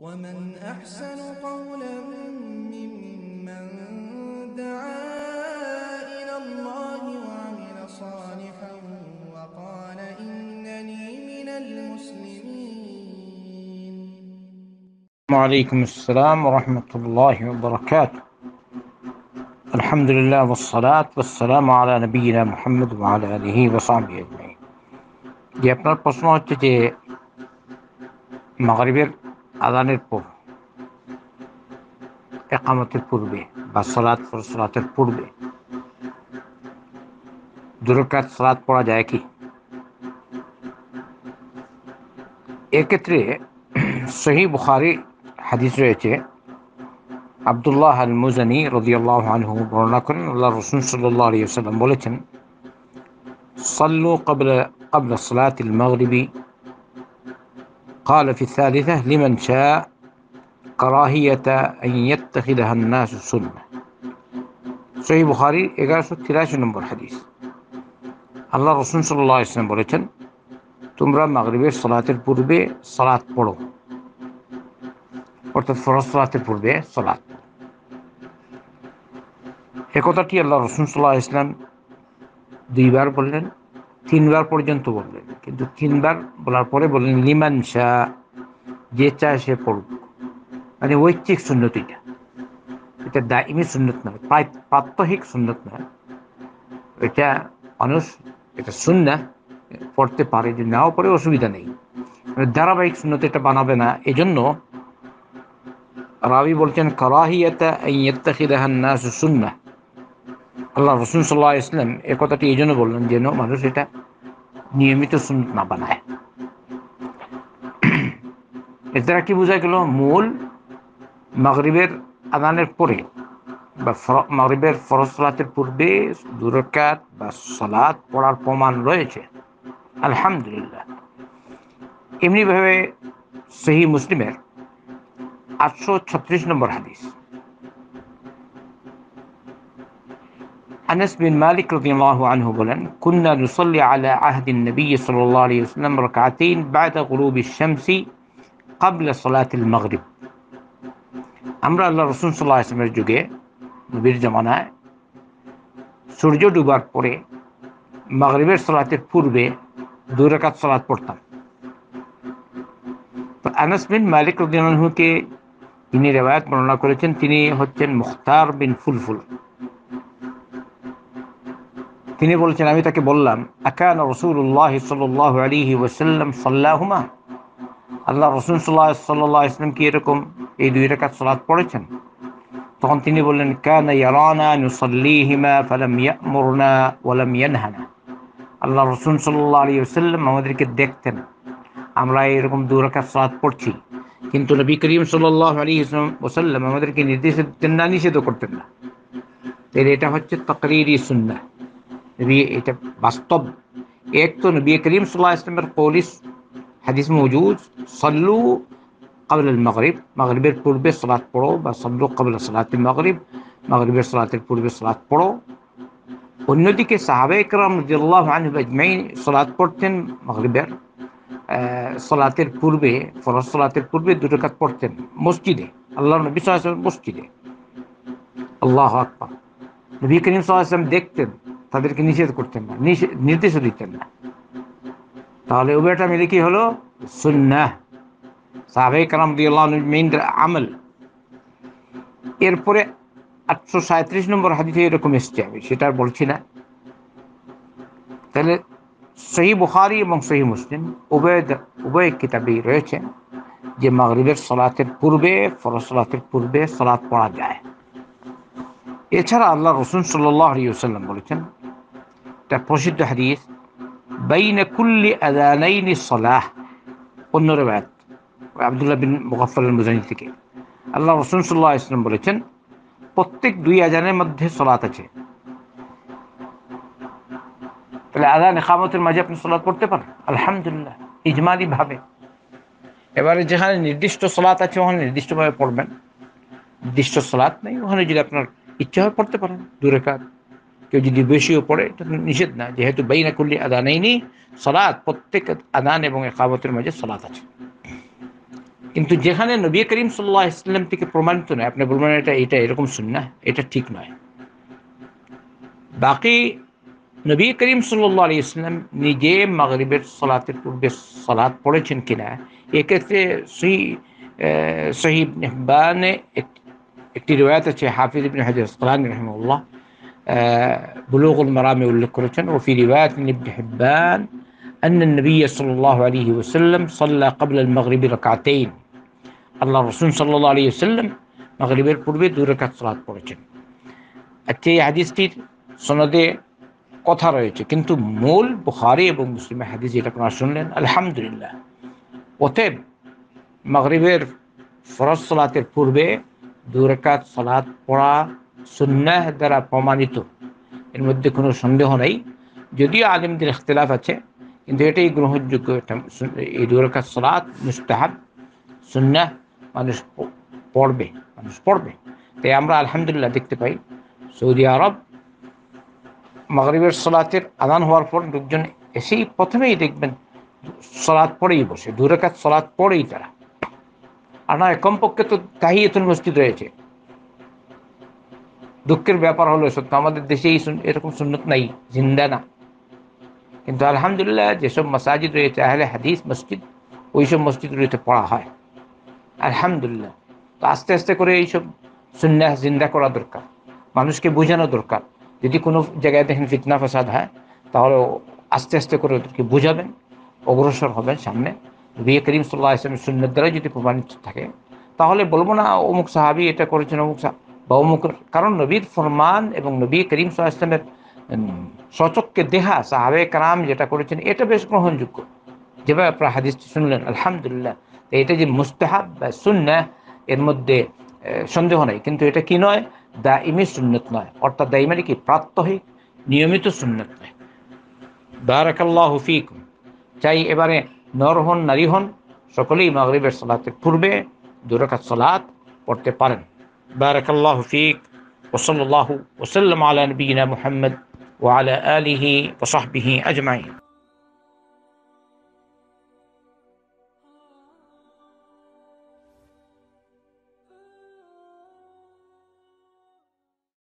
ومن أحسن قولا ممن دعا إلى الله وعمل صالحا وقال إنني من المسلمين وعليكم السلام ورحمة الله وبركاته الحمد لله والصلاة والسلام على نبينا محمد وعلى آله وصحبه أجمعين. يا প্রশ্ন হচ্ছে مغربي আদানের পর একামতের পূর্বে বা সলাৎ সলাতের পূর্বে দুরকাত সলাৎ পড়া যায় কি এক্ষেত্রে সহি বুখারি হাদিস রয়েছে আবদুল্লাহ আল মুজানি রদিয়াল্লাহ আনহু বর্ণনা করেন আল্লাহ রসুন সাল্লাহ আলিয়া সাল্লাম বলেছেন সাল্লু কবল কবল সলাতিল মগরিবি قال في الثالثة لمن شاء كراهية أن يتخذها الناس سنة صحيح بخاري إقرأ سوى تلاش نمبر حديث الله رسول صلى الله عليه وسلم بلتن تمرا مغربي صلاة البربي صلاة بلو ورتفر صلاة البربي صلاة এ কথাটি আল্লাহ রসুন সাল্লাহ ইসলাম দুইবার বললেন তিনবার পর্যন্ত বললেন কিন্তু তিনবার বলার পরে বললেন লিমান শাহ যে চায় সে পড়ুক মানে ঐচ্ছিক সুন্নত এটা এটা দাইমি সুন্নত নয় প্রাত্যহিক সুন্নত নয় এটা মানুষ এটা সুন্না পড়তে পারে যদি নাও পড়ে অসুবিধা নেই মানে ধারাবাহিক সুন্নত এটা বানাবে না এই জন্য রাবি বলছেন কারাহিয়াতা সুন্না আল্লাহ রসুল সাল্লাহ ইসলাম এ কথাটি এই জন্য বললেন যেন মানুষ এটা নিয়মিত সুন্নত না বানায় এর দ্বারা কি বোঝা গেল মূল মাগরিবের আদানের পরে বা মাগরিবের ফরজ সালাতের পূর্বে দুরকাত বা সালাত পড়ার প্রমাণ রয়েছে আলহামদুলিল্লাহ এমনিভাবে সেই মুসলিমের আটশো ছত্রিশ নম্বর হাদিস أنس بن مالك رضي الله عنه قال كنا نصلي على عهد النبي صلى الله عليه وسلم ركعتين بعد غروب الشمس قبل صلاة المغرب أمر الله الرسول صلى الله عليه وسلم جوجي نبير جمعنا سرجو دوبار پوري مغرب صلاة پور بي دوركات صلاة پورتا أنس بن مالك رضي الله عنه كي تيني روايات مرنا كولتين تيني هتين مختار بن فلفل তিনি বলেছেন আমি তাকে বললাম আকান রসুল্লাহ সাল্লাহ আলিহি ওসাল্লাম সাল্লাহুমা আল্লাহ রসুল সাল্লাহ সাল্লাহ ইসলাম কি এরকম এই দুই রেখাত সলাদ পড়েছেন তখন তিনি বললেন কান ইয়ারানা নুসাল্লিহিমা ফালাম ইয়ামুরনা ওয়ালাম ইয়ানহানা আল্লাহ রসুল সাল্লাহ আলী ওসাল্লাম আমাদেরকে দেখতেন আমরা এরকম দু রেখাত সলাৎ পড়ছি কিন্তু নবী করিম সাল্লাহ আলী ওসাল্লাম আমাদেরকে নির্দেশ দিতেন না নিষেধ করতেন না তাহলে এটা হচ্ছে তকরিরি সুন্না এটা বাস্তব এক তো নবী করিম সাল্লাহ ইসলামের কৌলিস হাদিস মজুদ সল্লু কাবল মগরিব মগরিবের পূর্বে সালাত পড়ো বা সল্লু কাবল সালাত মগরিব মগরিবের সালাতের পূর্বে সালাত পড়ো অন্যদিকে সাহাবে একরাম জিল্লাহ আজমাইন সালাত পড়তেন মগরিবের সলাতের পূর্বে ফরজ সলাতের পূর্বে দুটো কাজ পড়তেন মসজিদে আল্লাহ নবী সাল্লাহ মসজিদে আল্লাহ আকবর নবী করিম সাল্লাহ দেখতেন তাদেরকে নিষেধ করতেন না নির্দেশও দিতেন না তাহলে উভয়টা মিলে কি হলো সুন্নাহ সাহাবে কালাম দিয়াল্লাহমিনদের আমল এরপরে আটশো সাঁত্রিশ নম্বর হাদিতে এরকম এসছে আমি সেটা আর বলছি না তাহলে সহি বুহারি এবং সহি মুসলিম উভয় উভয় কিতাবেই রয়েছে যে মাগরিবের সলাতের পূর্বে ফরসলাতের পূর্বে সলাৎ পড়া যায় এছাড়া আল্লাহ রসুন সাল্লাহ আলিয়া বলেছেন একটা প্রসিদ্ধ হাদিস বাইনে কুল্লি আদানাইনি সলাহ অন্য রেবায়াত আবদুল্লাহ বিন মুকফল মুজানি থেকে আল্লাহ রসুন সাল্লাহ ইসলাম বলেছেন প্রত্যেক দুই আজানের মধ্যে সলাত আছে তাহলে আদান একামতের মাঝে আপনি সলাত পড়তে পারেন আলহামদুলিল্লাহ ইজমালি ভাবে এবারে যেখানে নির্দিষ্ট সলাত আছে ওখানে নির্দিষ্টভাবে পড়বেন নির্দিষ্ট সলাত নেই ওখানে যদি আপনার ইচ্ছা হয় পড়তে পারেন দূরে কাজ কেউ যদি বেশিও পড়ে এটা নিষেধ না যেহেতু বেইনা করলি আদানেইনি সলাৎ প্রত্যেক আদান এবং একাবতের মাঝে সলাৎ আছে কিন্তু যেখানে নবী করিম সাল্লাহ ইসলাম থেকে প্রমাণিত নয় আপনি বলবেন এটা এটা এরকম সুন্না এটা ঠিক নয় বাকি নবী করিম সাল্লাহ আলী ইসলাম নিজে মাগরিবের সলাতের পূর্বে সলাৎ পড়েছেন কিনা এক্ষেত্রে সহি সহিব নেহবানে একটি রয়াত আছে হাফিজ ইবিন হাজার সালান রহমুল্লাহ آه، بلوغ المرام والكرتن وفي روايه من ابن حبان ان النبي صلى الله عليه وسلم صلى قبل المغرب ركعتين قال الرسول صلى الله عليه وسلم مغرب القرب ركعت صلاه قرتن اتي حديثتي سنده কথা রয়েছে কিন্তু মূল বুখারি এবং মুসলিমের হাদিস এটা আপনারা শুনলেন আলহামদুলিল্লাহ অতএব মাগরিবের ফরজ সালাতের পূর্বে দুরকাত সালাত পড়া সুন্নাহ দ্বারা প্রমাণিত এর মধ্যে কোনো সন্দেহ নাই যদিও আলিমদের ইখতলাফ আছে কিন্তু এটাই গ্রহণযোগ্য এই দুরকাত সলাৎ মুস্তাহাব সুন্নাহ মানুষ পড়বে মানুষ পড়বে তাই আমরা আলহামদুলিল্লাহ দেখতে পাই সৌদি আরব মাগরিবের সলাতের আদান হওয়ার পর লোকজন এসেই প্রথমেই দেখবেন সলাৎ পড়েই বসে দুরাকাত সলাৎ পড়েই তারা আর না কমপক্ষে তো তাহিয়াতুল মসজিদ রয়েছে দুঃখের ব্যাপার হলো সত্য আমাদের দেশে এই এরকম সুন্নত নাই জিন্দা না কিন্তু আলহামদুলিল্লাহ যেসব মসাজিদ রয়েছে আহলে হাদিস মসজিদ ওইসব রয়েছে পড়া হয় আলহামদুলিল্লাহ তো আস্তে আস্তে করে এইসব সুন্না জিন্দা করা দরকার মানুষকে বোঝানো দরকার যদি কোনো জায়গায় দেখেন ফিতনা ফসাদ হয় তাহলে আস্তে আস্তে করে ওদেরকে বোঝাবেন অগ্রসর হবেন সামনে বিয়ে করিম সাল্লাহ ইসলামের সুন্নত দ্বারা যদি প্রমাণিত থাকে তাহলে বলবো না অমুক সাহাবি এটা করেছেন অমুক সাহাবি বহুমুখর কারণ নবীর ফরমান এবং নবী করিম সাল্লামের সচককে দেহা সাহাবে কারাম যেটা করেছেন এটা বেশ গ্রহণযোগ্য যেভাবে আপনার হাদিসটি শুনলেন আলহামদুলিল্লাহ এটা যে মুস্তাহাব বা শূন্য এর মধ্যে সন্দেহ নাই কিন্তু এটা কি নয় দা ইমি সুন্নত নয় অর্থাৎ দা ইমানি কি প্রাত্যহিক নিয়মিত শূন্যত নয় বারাকাল্লাহ হুফিক চাই এবারে নর হন নারী হন সকলেই মাগরিবের সলাতের পূর্বে দুরাকাত সলাত পড়তে পারেন بارك الله فيك وصلى الله وسلم على نبينا محمد وعلى آله وصحبه أجمعين